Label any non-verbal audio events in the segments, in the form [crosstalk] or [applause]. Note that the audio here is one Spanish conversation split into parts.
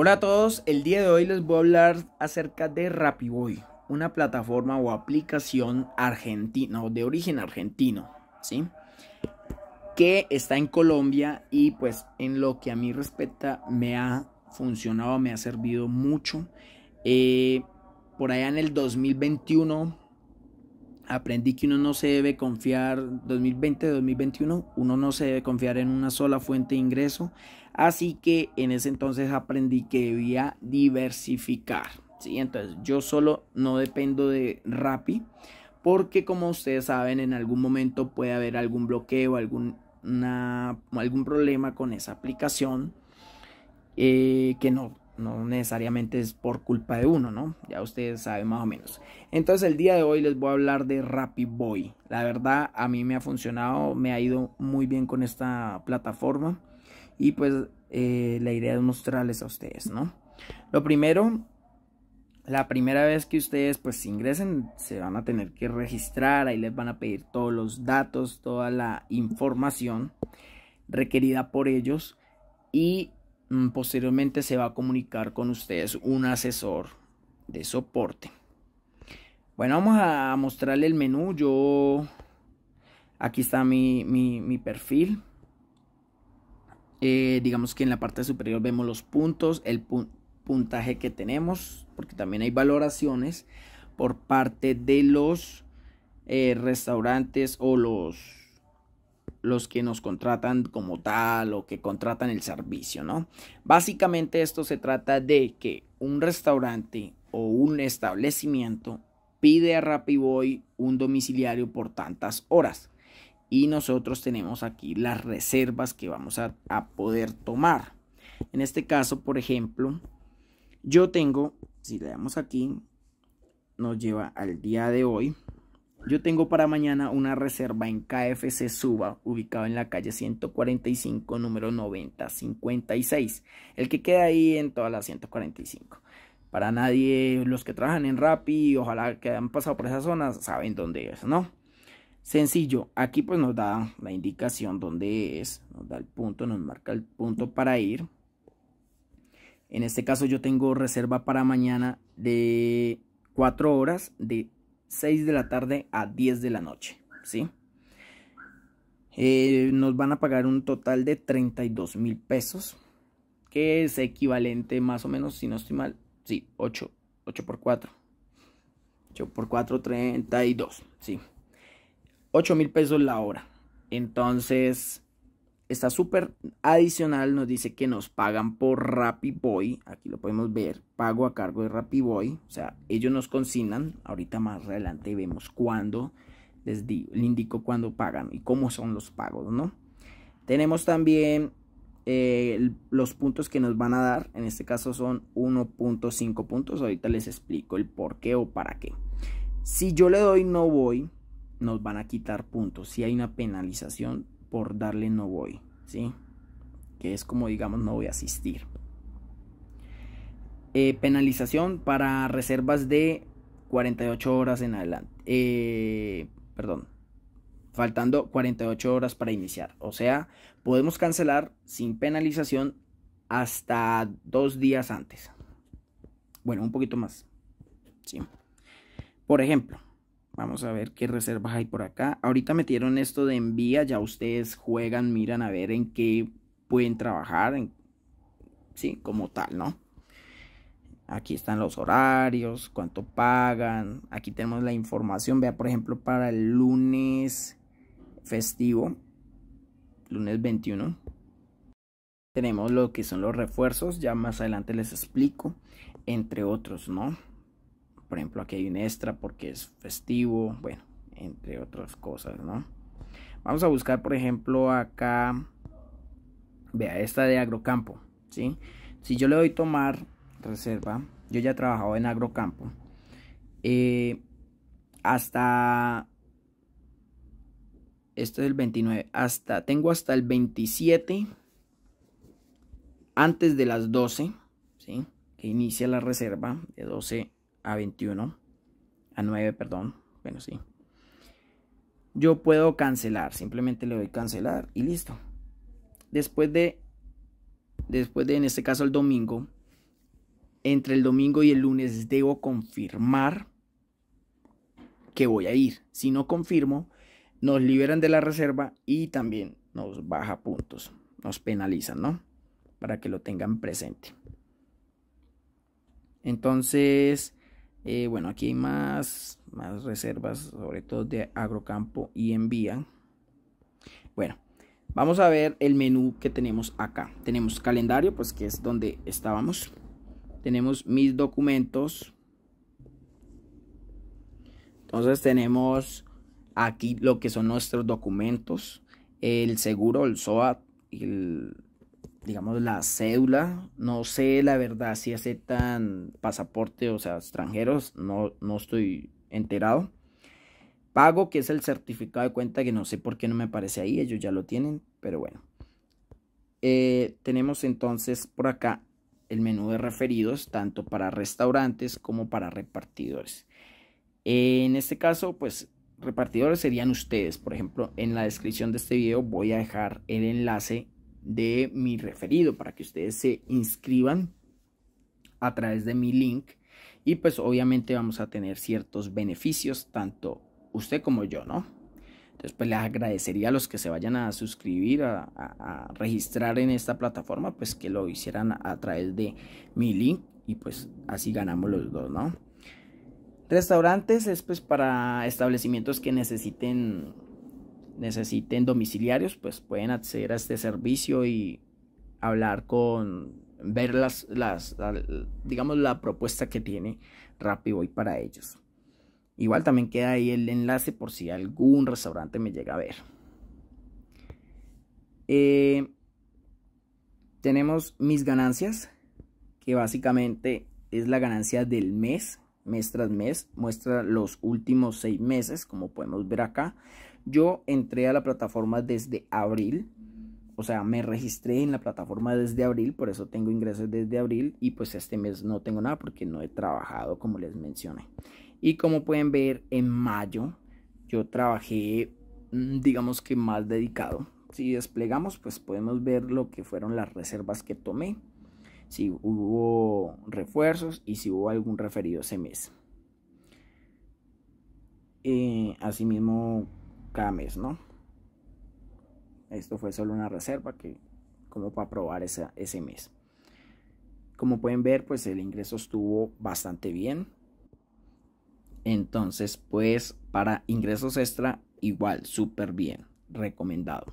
Hola a todos, el día de hoy les voy a hablar acerca de Rapiboy, una plataforma o aplicación argentina, de origen argentino, ¿sí? Que está en Colombia y pues en lo que a mí respecta me ha funcionado, me ha servido mucho. Eh, por allá en el 2021 aprendí que uno no se debe confiar, 2020-2021, uno no se debe confiar en una sola fuente de ingreso. Así que en ese entonces aprendí que debía diversificar. ¿sí? Entonces yo solo no dependo de Rappi porque como ustedes saben en algún momento puede haber algún bloqueo, algún, algún problema con esa aplicación eh, que no no necesariamente es por culpa de uno, ¿no? Ya ustedes saben más o menos. Entonces el día de hoy les voy a hablar de Rapid Boy. La verdad a mí me ha funcionado, me ha ido muy bien con esta plataforma y pues eh, la idea es mostrarles a ustedes, ¿no? Lo primero, la primera vez que ustedes pues ingresen se van a tener que registrar, ahí les van a pedir todos los datos, toda la información requerida por ellos y Mm, posteriormente se va a comunicar con ustedes un asesor de soporte. Bueno, vamos a mostrarle el menú. Yo aquí está mi, perfil. Eh, digamos que en la parte superior vemos los puntos, el puntaje que tenemos, porque también hay valoraciones por parte de los eh, restaurantes o los los que nos contratan como tal o que contratan el servicio, ¿no? Básicamente esto se trata de que un restaurante o un establecimiento pide a Boy un domiciliario por tantas horas y nosotros tenemos aquí las reservas que vamos a, a poder tomar. En este caso, por ejemplo, yo tengo, si le damos aquí, nos lleva al día de hoy, yo tengo para mañana una reserva en KFC Suba, ubicado en la calle 145, número 9056, el que queda ahí en todas las 145. Para nadie, los que trabajan en Rappi, ojalá que hayan pasado por esa zona, saben dónde es, ¿no? Sencillo, aquí pues nos da la indicación dónde es, nos da el punto, nos marca el punto para ir. En este caso yo tengo reserva para mañana de 4 horas de 6 de la tarde a 10 de la noche, ¿sí? Eh, nos van a pagar un total de 32 mil pesos, que es equivalente más o menos, si no estoy mal, sí, 8, 8 por 4. 8 por 4, 32, sí. 8 mil pesos la hora. Entonces, está súper adicional, nos dice que nos pagan por Boy. aquí lo podemos ver, pago a cargo de Boy. o sea, ellos nos consignan, ahorita más adelante vemos cuándo, les, digo, les indico cuándo pagan y cómo son los pagos, ¿no? Tenemos también eh, los puntos que nos van a dar, en este caso son 1.5 puntos, ahorita les explico el por qué o para qué. Si yo le doy no voy, nos van a quitar puntos, si hay una penalización por darle no voy, ¿sí? Que es como digamos no voy a asistir. Eh, penalización para reservas de 48 horas en adelante. Eh, perdón, faltando 48 horas para iniciar. O sea, podemos cancelar sin penalización hasta dos días antes. Bueno, un poquito más. Sí. Por ejemplo, Vamos a ver qué reservas hay por acá. Ahorita metieron esto de envía, ya ustedes juegan, miran a ver en qué pueden trabajar, sí, como tal, ¿no? Aquí están los horarios, cuánto pagan. Aquí tenemos la información. Vea, por ejemplo, para el lunes festivo, lunes 21, tenemos lo que son los refuerzos. Ya más adelante les explico, entre otros, ¿no? Por ejemplo, aquí hay un extra porque es festivo, bueno, entre otras cosas, ¿no? Vamos a buscar, por ejemplo, acá, vea, esta de agrocampo, ¿sí? Si yo le doy tomar reserva, yo ya he trabajado en agrocampo, eh, hasta, esto es el 29, hasta, tengo hasta el 27, antes de las 12, ¿sí? Que inicia la reserva de 12 a 21, a 9, perdón, bueno, sí. Yo puedo cancelar, simplemente le doy cancelar y listo. Después de, después de, en este caso el domingo, entre el domingo y el lunes debo confirmar que voy a ir. Si no confirmo, nos liberan de la reserva y también nos baja puntos, nos penalizan, ¿no? Para que lo tengan presente. Entonces, eh, bueno, aquí hay más, más reservas, sobre todo de Agrocampo y Envía. Bueno, vamos a ver el menú que tenemos acá. Tenemos calendario, pues que es donde estábamos. Tenemos mis documentos. Entonces tenemos aquí lo que son nuestros documentos. El seguro, el SOAT, el digamos, la cédula. No sé la verdad si aceptan pasaporte, o sea, extranjeros. No, no estoy enterado. Pago, que es el certificado de cuenta, que no sé por qué no me aparece ahí. Ellos ya lo tienen, pero bueno. Eh, tenemos entonces por acá el menú de referidos, tanto para restaurantes como para repartidores. en este caso, pues repartidores serían ustedes. Por ejemplo, en la descripción de este video voy a dejar el enlace de mi referido para que ustedes se inscriban a través de mi link y pues obviamente vamos a tener ciertos beneficios tanto usted como yo, ¿no? Entonces pues les agradecería a los que se vayan a suscribir, a, registrar en esta plataforma, pues que lo hicieran a, a través de mi link y pues así ganamos los dos, ¿no? Restaurantes es pues para establecimientos que necesiten necesiten domiciliarios, pues pueden acceder a este servicio y hablar con, ver las, las, digamos, la propuesta que tiene Rapiboy para ellos. Igual también queda ahí el enlace por si algún restaurante me llega a ver. Eh, tenemos mis ganancias, que básicamente es la ganancia del mes, mes tras mes, muestra los últimos seis meses, como podemos ver acá. Yo entré a la plataforma desde abril, o sea, me registré en la plataforma desde abril, por eso tengo ingresos desde abril y pues este mes no tengo nada porque no he trabajado como les mencioné. Y como pueden ver, en mayo yo trabajé, mm, digamos que más dedicado. Si desplegamos, pues podemos ver lo que fueron las reservas que tomé, si hubo refuerzos y si hubo algún referido ese mes. Eh, asimismo, mes, ¿no? Esto fue solo una reserva que como para probar ese mes. Como pueden ver, pues el ingreso estuvo bastante bien. Entonces, pues para ingresos extra, igual, súper bien, recomendado.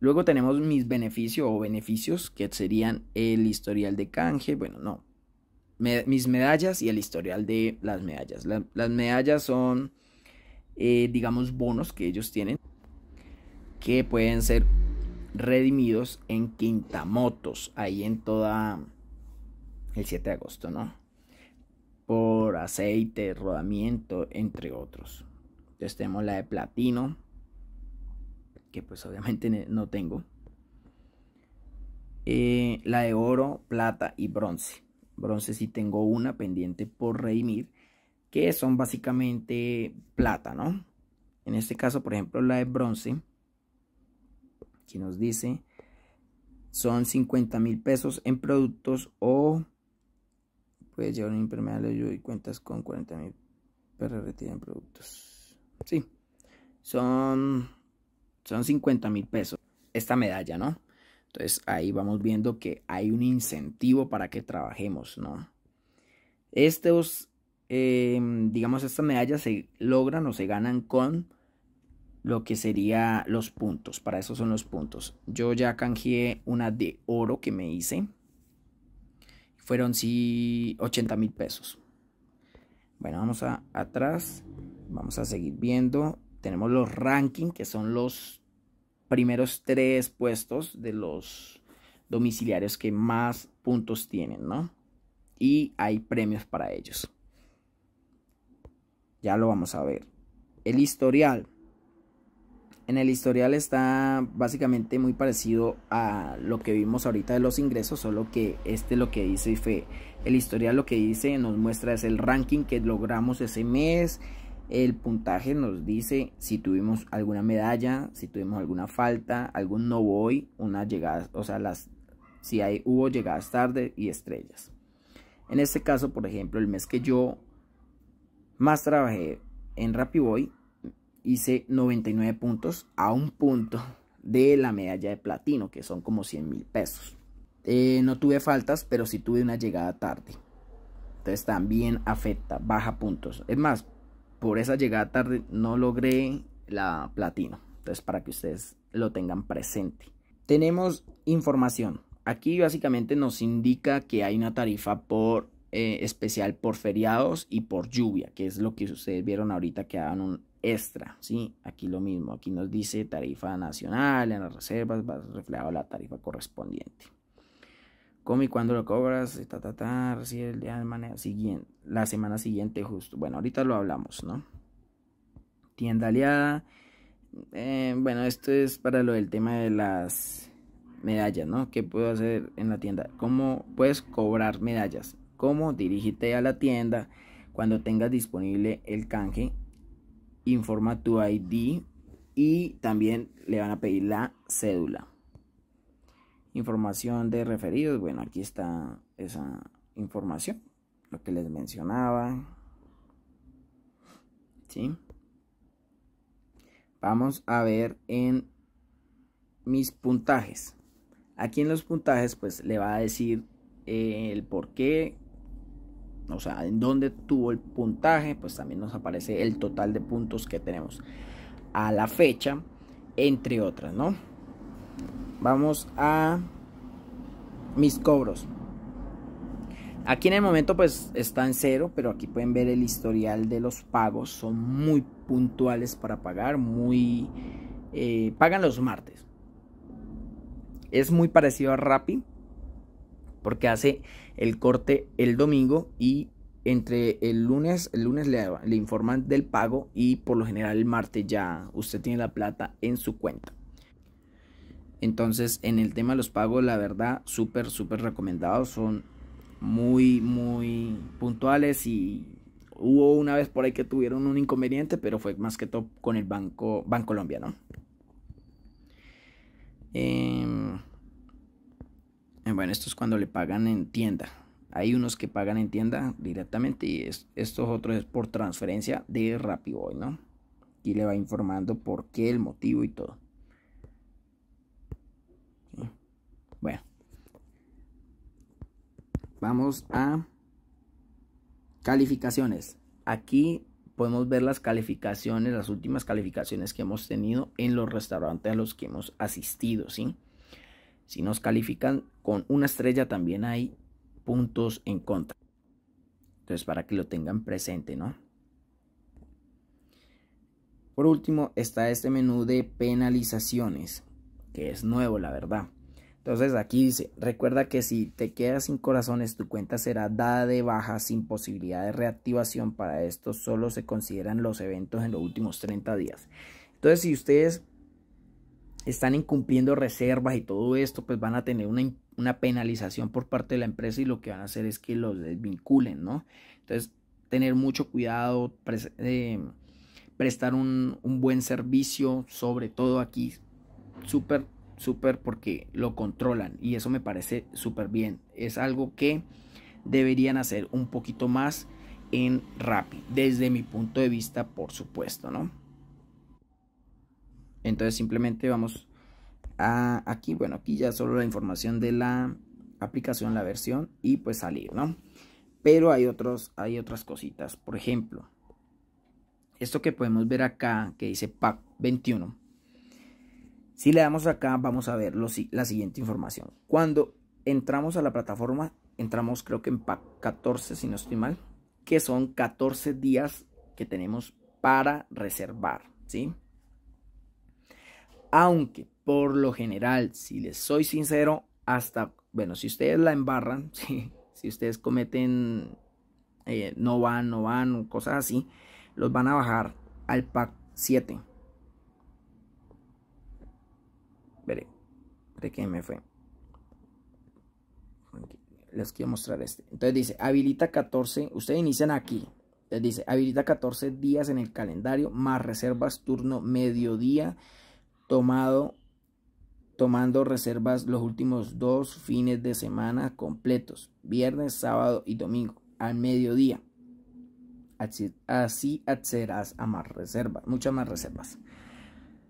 Luego tenemos mis beneficios o beneficios, que serían el historial de canje, bueno, no, mis medallas y el historial de las medallas. las medallas son eh, digamos, bonos que ellos tienen que pueden ser redimidos en Quintamotos, ahí en toda el 7 de agosto, ¿no? Por aceite, rodamiento, entre otros. Entonces tenemos la de platino, que pues obviamente no tengo. Eh, la de oro, plata y bronce. Bronce si tengo una pendiente por redimir que son básicamente plata, ¿no? En este caso, por ejemplo, la de bronce, Aquí nos dice, son 50 mil pesos en productos o puedes llevar un impermeable y cuentas con 40 mil para en productos. Sí, son, son 50 mil pesos esta medalla, ¿no? Entonces ahí vamos viendo que hay un incentivo para que trabajemos, ¿no? Estos Em, digamos, estas medallas se logran o se ganan con lo que sería los puntos. Para eso son los puntos. Yo ya canjeé una de oro que me hice. Fueron sí 80 mil pesos. Bueno, vamos a atrás. Vamos a seguir viendo. Tenemos los rankings, que son los primeros tres puestos de los domiciliarios que más puntos tienen, ¿no? Y hay premios para ellos. Ya lo vamos a ver. El historial. En el historial está básicamente muy parecido a lo que vimos ahorita de los ingresos, solo que este lo que dice fue el historial lo que dice nos muestra es el ranking que logramos ese mes, el puntaje nos dice si tuvimos alguna medalla, si tuvimos alguna falta, algún no voy, una llegada, o sea, las si hay hubo llegadas tarde y estrellas. En este caso, por ejemplo, el mes que yo más trabajé en Boy, hice 99 puntos a un punto de la medalla de platino, que son como 100 mil pesos. Eh, no tuve faltas, pero sí tuve una llegada tarde. Entonces también afecta, baja puntos. Es más, por esa llegada tarde no logré la platino. Entonces para que ustedes lo tengan presente. Tenemos información. Aquí básicamente nos indica que hay una tarifa por eh, especial por feriados y por lluvia, que es lo que ustedes vieron ahorita que daban un extra, ¿sí? Aquí lo mismo, aquí nos dice tarifa nacional, en las reservas va reflejado la tarifa correspondiente. ¿Cómo y cuándo lo cobras? Ta, ta, ta, recibe el día de manera siguiente, la semana siguiente justo. Bueno, ahorita lo hablamos, ¿no? Tienda aliada. Eh, bueno, esto es para lo del tema de las medallas, ¿no? ¿Qué puedo hacer en la tienda? ¿Cómo puedes cobrar medallas? cómo dirígete a la tienda cuando tengas disponible el canje, informa tu ID y también le van a pedir la cédula. Información de referidos, bueno, aquí está esa información, lo que les mencionaba. ¿Sí? Vamos a ver en mis puntajes. Aquí en los puntajes, pues le va a decir el por qué o sea, en dónde tuvo el puntaje, pues también nos aparece el total de puntos que tenemos a la fecha, entre otras, ¿no? Vamos a mis cobros. Aquí en el momento pues está en cero, pero aquí pueden ver el historial de los pagos. Son muy puntuales para pagar, muy... Eh, pagan los martes. Es muy parecido a Rappi, porque hace el corte el domingo y entre el lunes, el lunes le, informan del pago y por lo general el martes ya usted tiene la plata en su cuenta. Entonces en el tema de los pagos la verdad súper súper recomendados son muy muy puntuales y hubo una vez por ahí que tuvieron un inconveniente pero fue más que todo con el banco Banco ¿no? Em, eh, bueno, esto es cuando le pagan en tienda. Hay unos que pagan en tienda directamente y estos otros es por transferencia de Rapiboy, ¿no? Y le va informando por qué, el motivo y todo. Bueno. Vamos a calificaciones. Aquí podemos ver las calificaciones, las últimas calificaciones que hemos tenido en los restaurantes a los que hemos asistido, ¿sí? Si nos califican con una estrella también hay puntos en contra. Entonces para que lo tengan presente, ¿no? Por último está este menú de penalizaciones, que es nuevo, la verdad. Entonces aquí dice, recuerda que si te quedas sin corazones, tu cuenta será dada de baja sin posibilidad de reactivación. Para esto solo se consideran los eventos en los últimos 30 días. Entonces si ustedes están incumpliendo reservas y todo esto, pues van a tener una, penalización por parte de la empresa y lo que van a hacer es que los desvinculen, ¿no? Entonces, tener mucho cuidado, eh, prestar un, un buen servicio, sobre todo aquí, súper, súper porque lo controlan y eso me parece súper bien. Es algo que deberían hacer un poquito más en Rappi, desde mi punto de vista, por supuesto, ¿no? Entonces simplemente vamos a aquí, bueno, aquí ya solo la información de la aplicación, la versión y pues salir, ¿no? Pero hay, otros, hay otras cositas, por ejemplo, esto que podemos ver acá que dice PAC 21. Si le damos acá vamos a ver la siguiente información. Cuando entramos a la plataforma, entramos creo que en PAC 14, si no estoy mal, que son 14 días que tenemos para reservar, ¿sí? Aunque por lo general, si les soy sincero, hasta, bueno, si ustedes la embarran, [laughs] si, ustedes cometen, eh, no van, no van, cosas así, los van a bajar al pack 7. Veré, de qué me fue. Les quiero mostrar este. Entonces dice, habilita 14, ustedes inician aquí. Les dice, habilita 14 días en el calendario, más reservas turno mediodía tomado tomando reservas los últimos dos fines de semana completos, viernes, sábado y domingo, al mediodía. Así, así accederás a más reservas, muchas más reservas.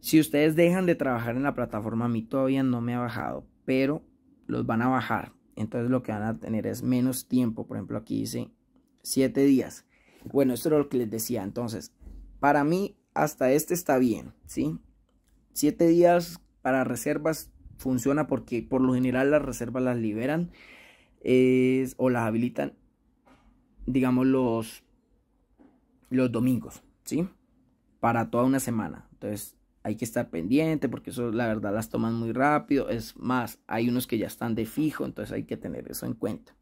Si ustedes dejan de trabajar en la plataforma, a mí todavía no me ha bajado, pero los van a bajar. Entonces lo que van a tener es menos tiempo. Por ejemplo, aquí dice 7 días. Bueno, esto es lo que les decía. Entonces, para mí hasta este está bien, ¿sí? Siete días para reservas funciona porque por lo general las reservas las liberan o las habilitan, digamos, los, los domingos, ¿sí? Para toda una semana. Entonces hay que estar pendiente porque eso la verdad las toman muy rápido. Es más, hay unos que ya están de fijo, entonces hay que tener eso en cuenta.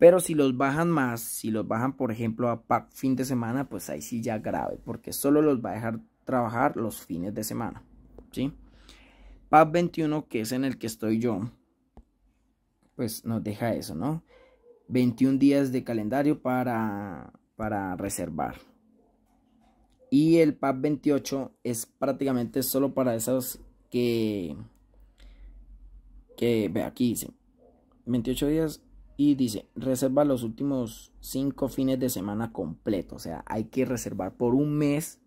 Pero si los bajan más, si los bajan por ejemplo a fin de semana, pues ahí sí ya grave, porque solo los va a dejar trabajar los fines de semana. ¿sí? PAP 21, que es en el que estoy yo, pues nos deja eso, ¿no? 21 días de calendario para, para reservar. Y el PAP 28 es prácticamente solo para esos que... Que ve aquí dice 28 días y dice reserva los últimos 5 fines de semana completo. O sea, hay que reservar por un mes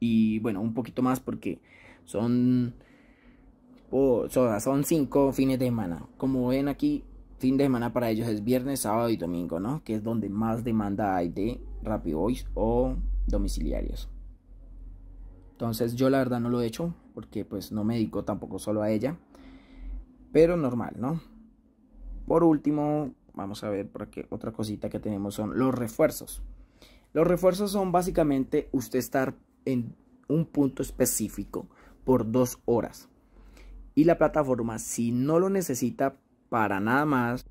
y bueno, un poquito más porque son, son, cinco fines de semana. Como ven aquí, fin de semana para ellos es viernes, sábado y domingo, ¿no? Que es donde más demanda hay de Rapid Boys o domiciliarios. Entonces yo la verdad no lo he hecho porque pues no me dedico tampoco solo a ella. Pero normal, ¿no? Por último, vamos a ver por qué otra cosita que tenemos son los refuerzos. Los refuerzos son básicamente usted estar en un punto específico por dos horas. Y la plataforma, si no lo necesita para nada más,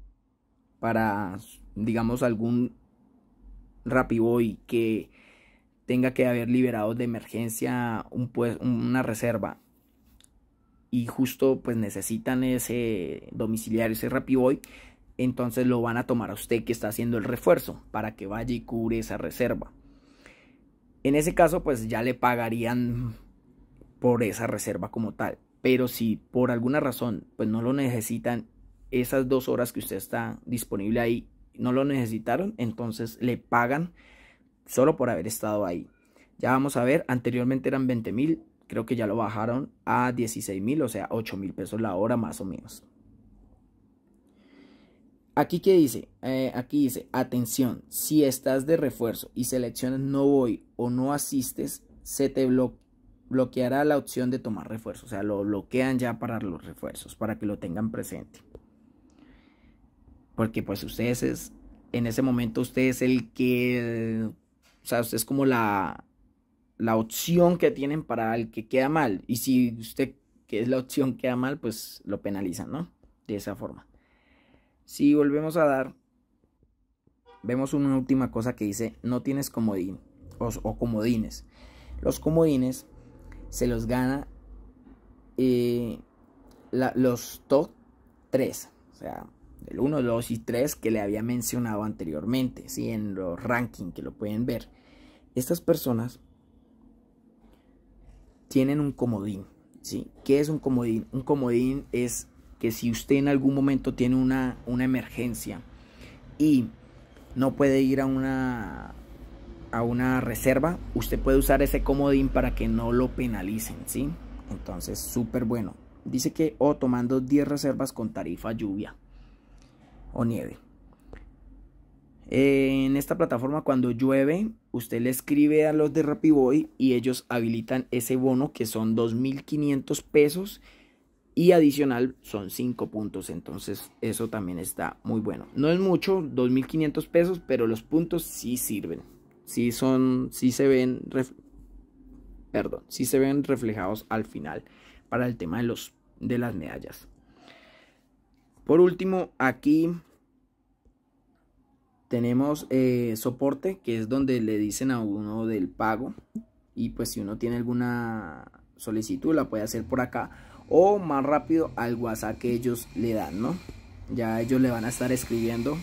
para, digamos, algún Rapiboy que tenga que haber liberado de emergencia un, una reserva y justo pues necesitan ese domiciliario, ese Rapiboy, entonces lo van a tomar a usted que está haciendo el refuerzo para que vaya y cubre esa reserva. En ese caso, pues ya le pagarían por esa reserva como tal. Pero si por alguna razón, pues no lo necesitan, esas dos horas que usted está disponible ahí, no lo necesitaron, entonces le pagan solo por haber estado ahí. Ya vamos a ver, anteriormente eran 20 mil, creo que ya lo bajaron a 16 mil, o sea, 8 mil pesos la hora más o menos. Aquí que dice, eh, aquí dice, atención, si estás de refuerzo y seleccionas no voy o no asistes, se te bloqueará la opción de tomar refuerzo. O sea, lo bloquean ya para los refuerzos, para que lo tengan presente. Porque pues ustedes es, en ese momento usted es el que, o sea, usted es como la, la opción que tienen para el que queda mal. Y si usted, que es la opción, queda mal, pues lo penalizan, ¿no? De esa forma. Si volvemos a dar, vemos una última cosa que dice, no tienes comodín o, comodines. Los comodines se los gana eh, los top 3, o sea, el 1, 2 y 3 que le había mencionado anteriormente, ¿sí? en los rankings que lo pueden ver. Estas personas tienen un comodín. ¿sí? ¿Qué es un comodín? Un comodín es que si usted en algún momento tiene una, emergencia y no puede ir a una, a una reserva, usted puede usar ese comodín para que no lo penalicen, ¿sí? Entonces, súper bueno. Dice que o oh, tomando 10 reservas con tarifa lluvia o nieve. En esta plataforma cuando llueve, usted le escribe a los de Rapiboy y ellos habilitan ese bono que son 2.500 pesos y adicional son 5 puntos. Entonces eso también está muy bueno. No es mucho, 2.500 pesos, pero los puntos sí sirven. Sí son, sí se ven, perdón, sí se ven reflejados al final para el tema de, los, de las medallas. Por último, aquí tenemos eh, soporte, que es donde le dicen a uno del pago. Y pues si uno tiene alguna solicitud, la puede hacer por acá o más rápido al WhatsApp que ellos le dan, ¿no? Ya ellos le van a estar escribiendo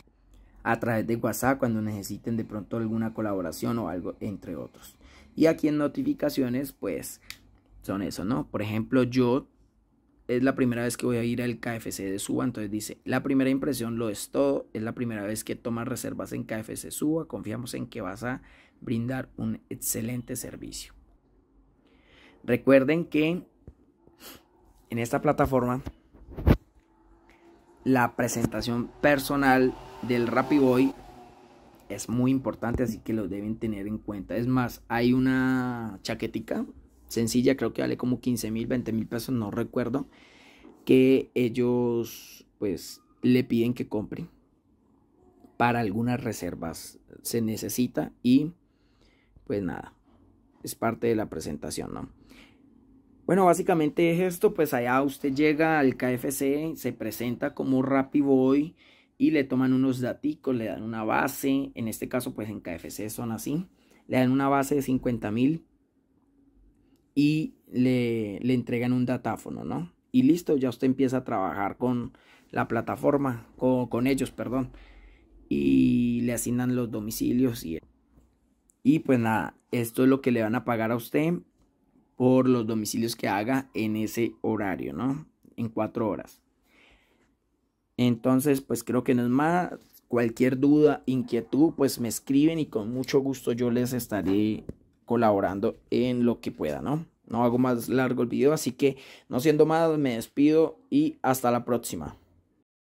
a través de WhatsApp cuando necesiten de pronto alguna colaboración o algo, entre otros. Y aquí en notificaciones, pues son eso, ¿no? Por ejemplo, yo es la primera vez que voy a ir al KFC de Suba, entonces dice, la primera impresión lo es todo, es la primera vez que tomas reservas en KFC Suba, confiamos en que vas a brindar un excelente servicio. Recuerden que en esta plataforma la presentación personal del Boy es muy importante, así que lo deben tener en cuenta. Es más, hay una chaquetica sencilla, creo que vale como 15 mil, 20 mil pesos, no recuerdo, que ellos pues le piden que compren. Para algunas reservas se necesita y pues nada, es parte de la presentación, ¿no? Bueno, básicamente es esto, pues allá usted llega al KFC, se presenta como Rappi Boy y le toman unos daticos, le dan una base, en este caso pues en KFC son así, le dan una base de 50 mil y le, le, entregan un datáfono, ¿no? Y listo, ya usted empieza a trabajar con la plataforma, con, con ellos, perdón, y le asignan los domicilios y, y pues nada, esto es lo que le van a pagar a usted por los domicilios que haga en ese horario, ¿no? En cuatro horas. Entonces, pues creo que no es más. Cualquier duda, inquietud, pues me escriben y con mucho gusto yo les estaré colaborando en lo que pueda, ¿no? No hago más largo el video, así que no siendo más, me despido y hasta la próxima.